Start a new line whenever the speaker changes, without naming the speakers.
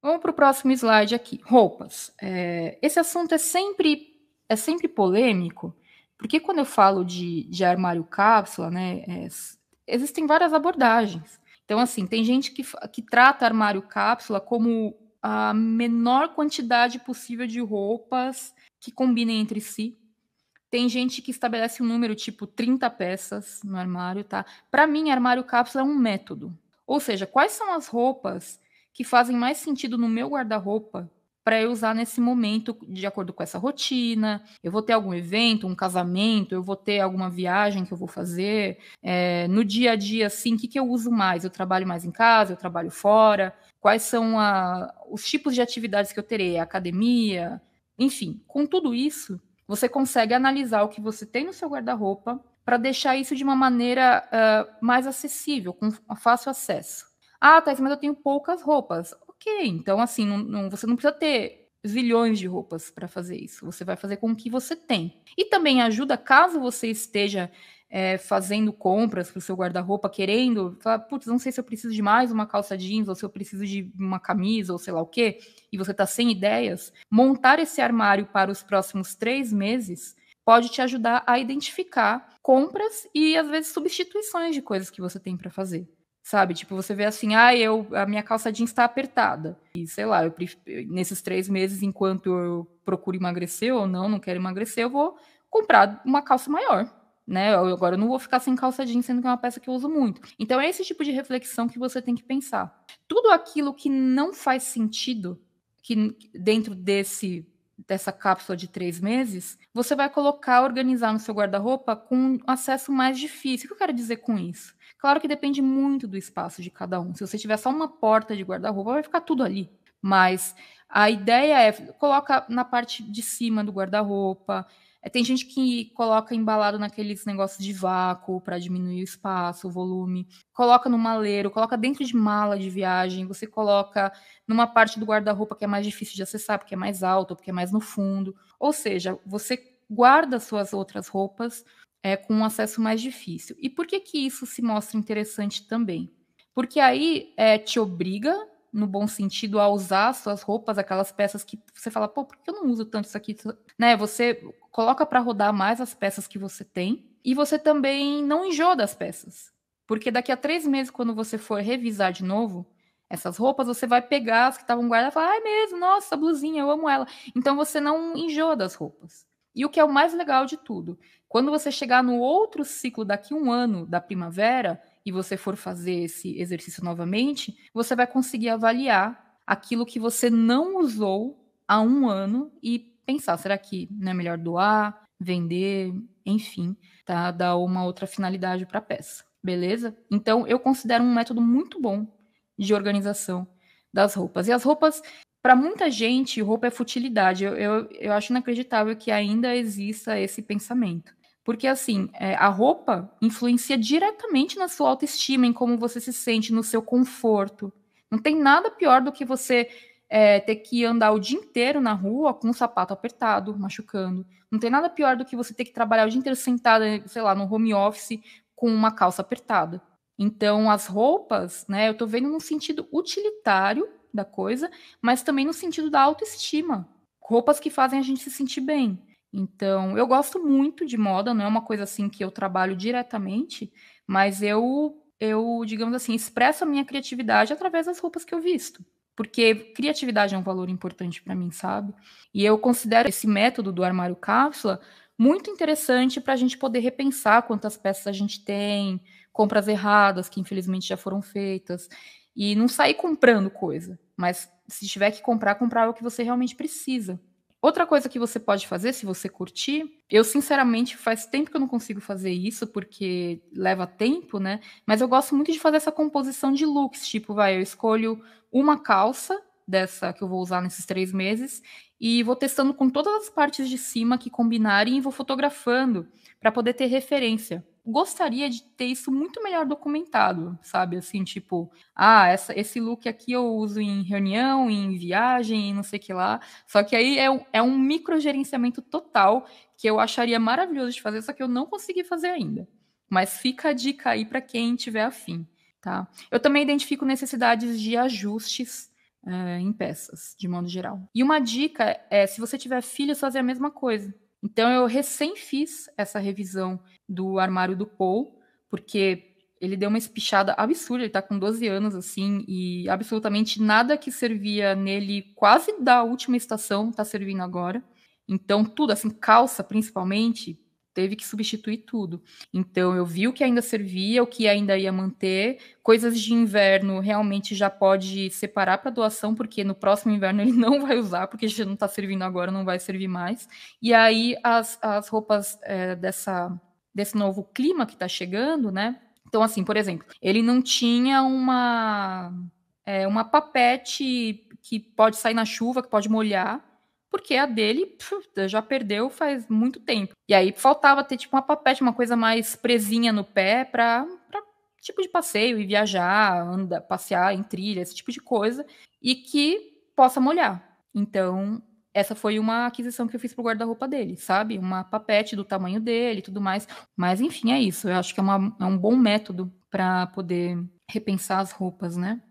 Vamos para o próximo slide aqui. Roupas. É, esse assunto é sempre, é sempre polêmico, porque quando eu falo de, de armário cápsula, né, é, existem várias abordagens. Então, assim, tem gente que, que trata armário cápsula como a menor quantidade possível de roupas que combinem entre si. Tem gente que estabelece um número tipo 30 peças no armário, tá? Para mim, armário cápsula é um método. Ou seja, quais são as roupas que fazem mais sentido no meu guarda-roupa para eu usar nesse momento, de acordo com essa rotina. Eu vou ter algum evento, um casamento, eu vou ter alguma viagem que eu vou fazer. É, no dia a dia, assim, o que, que eu uso mais? Eu trabalho mais em casa, eu trabalho fora? Quais são a, os tipos de atividades que eu terei? Academia? Enfim, com tudo isso, você consegue analisar o que você tem no seu guarda-roupa para deixar isso de uma maneira uh, mais acessível, com fácil acesso. Ah, Thais, tá, mas eu tenho poucas roupas. Ok, então assim, não, não, você não precisa ter zilhões de roupas para fazer isso. Você vai fazer com o que você tem. E também ajuda caso você esteja é, fazendo compras para o seu guarda-roupa, querendo, falar, putz, não sei se eu preciso de mais uma calça jeans, ou se eu preciso de uma camisa, ou sei lá o quê, e você está sem ideias, montar esse armário para os próximos três meses pode te ajudar a identificar compras e, às vezes, substituições de coisas que você tem para fazer. Sabe? Tipo, você vê assim, ah, eu, a minha calça jeans está apertada. E sei lá, eu, nesses três meses, enquanto eu procuro emagrecer ou não, não quero emagrecer, eu vou comprar uma calça maior. Né? Eu, agora eu não vou ficar sem calça jeans, sendo que é uma peça que eu uso muito. Então é esse tipo de reflexão que você tem que pensar. Tudo aquilo que não faz sentido que dentro desse dessa cápsula de três meses, você vai colocar, organizar no seu guarda-roupa com um acesso mais difícil. O que eu quero dizer com isso? Claro que depende muito do espaço de cada um. Se você tiver só uma porta de guarda-roupa, vai ficar tudo ali. Mas a ideia é coloca na parte de cima do guarda-roupa, é, tem gente que coloca embalado naqueles negócios de vácuo para diminuir o espaço, o volume. Coloca no maleiro, coloca dentro de mala de viagem. Você coloca numa parte do guarda-roupa que é mais difícil de acessar, porque é mais alto, porque é mais no fundo. Ou seja, você guarda suas outras roupas é, com um acesso mais difícil. E por que que isso se mostra interessante também? Porque aí é, te obriga no bom sentido, a usar suas roupas, aquelas peças que você fala, pô, por que eu não uso tanto isso aqui? Né? Você coloca para rodar mais as peças que você tem e você também não enjoa das peças. Porque daqui a três meses, quando você for revisar de novo essas roupas, você vai pegar as que estavam guardadas e falar, ai ah, mesmo, nossa, blusinha, eu amo ela. Então você não enjoa das roupas. E o que é o mais legal de tudo, quando você chegar no outro ciclo daqui um ano da primavera, e você for fazer esse exercício novamente, você vai conseguir avaliar aquilo que você não usou há um ano e pensar, será que não é melhor doar, vender, enfim, tá? Dar uma outra finalidade para a peça, beleza? Então, eu considero um método muito bom de organização das roupas. E as roupas, para muita gente, roupa é futilidade. Eu, eu, eu acho inacreditável que ainda exista esse pensamento. Porque, assim, é, a roupa influencia diretamente na sua autoestima, em como você se sente, no seu conforto. Não tem nada pior do que você é, ter que andar o dia inteiro na rua com o sapato apertado, machucando. Não tem nada pior do que você ter que trabalhar o dia inteiro sentada, sei lá, no home office com uma calça apertada. Então, as roupas, né, eu tô vendo no sentido utilitário da coisa, mas também no sentido da autoestima. Roupas que fazem a gente se sentir bem. Então, eu gosto muito de moda, não é uma coisa assim que eu trabalho diretamente, mas eu, eu digamos assim, expresso a minha criatividade através das roupas que eu visto. Porque criatividade é um valor importante para mim, sabe? E eu considero esse método do armário cápsula muito interessante para a gente poder repensar quantas peças a gente tem, compras erradas que infelizmente já foram feitas, e não sair comprando coisa, mas se tiver que comprar, comprar o que você realmente precisa. Outra coisa que você pode fazer, se você curtir, eu sinceramente faz tempo que eu não consigo fazer isso, porque leva tempo, né? Mas eu gosto muito de fazer essa composição de looks, tipo, vai, eu escolho uma calça dessa que eu vou usar nesses três meses e vou testando com todas as partes de cima que combinarem e vou fotografando para poder ter referência. Gostaria de ter isso muito melhor documentado, sabe? Assim, tipo, ah, essa, esse look aqui eu uso em reunião, em viagem, e não sei o que lá. Só que aí é, é um micro gerenciamento total que eu acharia maravilhoso de fazer, só que eu não consegui fazer ainda. Mas fica a dica aí para quem tiver afim, tá? Eu também identifico necessidades de ajustes é, em peças, de modo geral. E uma dica é, se você tiver filhos, fazer a mesma coisa. Então, eu recém fiz essa revisão do armário do Paul, porque ele deu uma espichada absurda, ele tá com 12 anos, assim, e absolutamente nada que servia nele quase da última estação tá servindo agora. Então, tudo, assim, calça principalmente, teve que substituir tudo. Então, eu vi o que ainda servia, o que ainda ia manter. Coisas de inverno realmente já pode separar para doação, porque no próximo inverno ele não vai usar, porque já não está servindo agora, não vai servir mais. E aí, as, as roupas é, dessa, desse novo clima que está chegando, né? Então, assim, por exemplo, ele não tinha uma, é, uma papete que pode sair na chuva, que pode molhar porque a dele já perdeu faz muito tempo. E aí faltava ter tipo uma papete, uma coisa mais presinha no pé para tipo de passeio e viajar, anda passear em trilha, esse tipo de coisa, e que possa molhar. Então, essa foi uma aquisição que eu fiz pro guarda-roupa dele, sabe? Uma papete do tamanho dele e tudo mais. Mas enfim, é isso. Eu acho que é, uma, é um bom método para poder repensar as roupas, né?